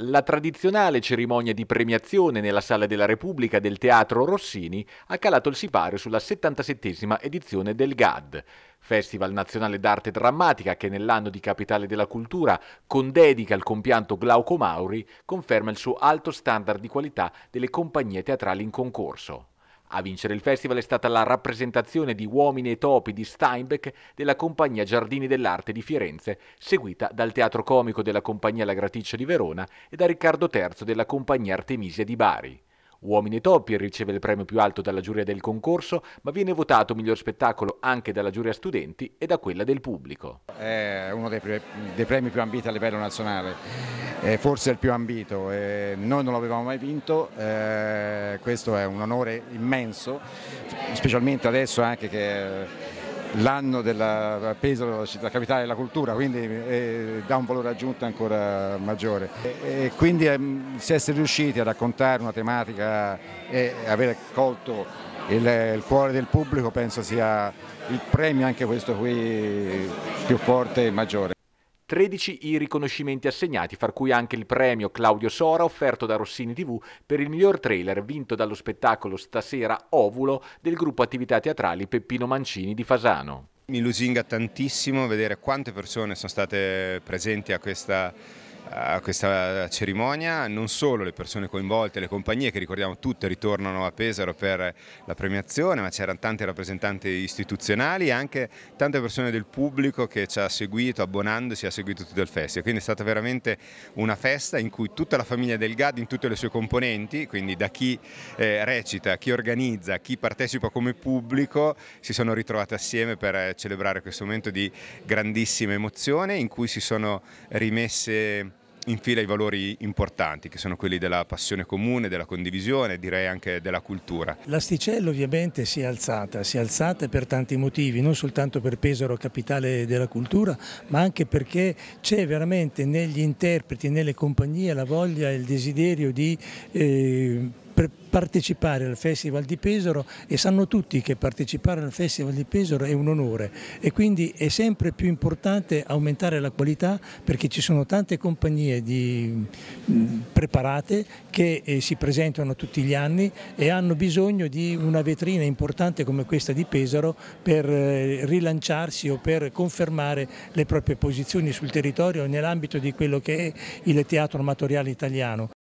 La tradizionale cerimonia di premiazione nella Sala della Repubblica del Teatro Rossini ha calato il sipario sulla 77esima edizione del GAD, Festival Nazionale d'Arte Drammatica che nell'anno di Capitale della Cultura, con dedica al compianto Glauco Mauri, conferma il suo alto standard di qualità delle compagnie teatrali in concorso. A vincere il festival è stata la rappresentazione di Uomini e Topi di Steinbeck della compagnia Giardini dell'Arte di Firenze, seguita dal teatro comico della compagnia La Graticcia di Verona e da Riccardo III della compagnia Artemisia di Bari. Uomini e Topi riceve il premio più alto dalla giuria del concorso, ma viene votato miglior spettacolo anche dalla giuria studenti e da quella del pubblico. È uno dei, pre dei premi più ambiti a livello nazionale, è forse il più ambito. Eh, noi non l'avevamo mai vinto, eh, questo è un onore immenso, specialmente adesso anche che l'anno del peso della città la capitale della cultura, quindi eh, dà un valore aggiunto ancora maggiore. E, e quindi eh, si essere riusciti a raccontare una tematica e avere colto il, il, cuore del pubblico penso sia il premio anche questo qui più forte e maggiore. 13 i riconoscimenti assegnati, fra cui anche il premio Claudio Sora offerto da Rossini TV per il miglior trailer vinto dallo spettacolo Stasera Ovulo del gruppo attività teatrali Peppino Mancini di Fasano. Mi lusinga tantissimo vedere quante persone sono state presenti a questa a questa cerimonia, non solo le persone coinvolte, le compagnie che ricordiamo tutte ritornano a Pesaro per la premiazione, ma c'erano tanti rappresentanti istituzionali e anche tante persone del pubblico che ci ha seguito abbonandosi, ha seguito tutto il festival, quindi è stata veramente una festa in cui tutta la famiglia del GAD in tutte le sue componenti, quindi da chi eh, recita, chi organizza, chi partecipa come pubblico, si sono ritrovate assieme per eh, celebrare questo momento di grandissima emozione in cui si sono rimesse infila i valori importanti che sono quelli della passione comune, della condivisione, direi anche della cultura. L'asticella ovviamente si è alzata, si è alzata per tanti motivi, non soltanto per Pesaro capitale della cultura, ma anche perché c'è veramente negli interpreti, nelle compagnie la voglia e il desiderio di eh, per partecipare al Festival di Pesaro e sanno tutti che partecipare al Festival di Pesaro è un onore e quindi è sempre più importante aumentare la qualità perché ci sono tante compagnie di, mm, preparate che eh, si presentano tutti gli anni e hanno bisogno di una vetrina importante come questa di Pesaro per eh, rilanciarsi o per confermare le proprie posizioni sul territorio nell'ambito di quello che è il teatro amatoriale italiano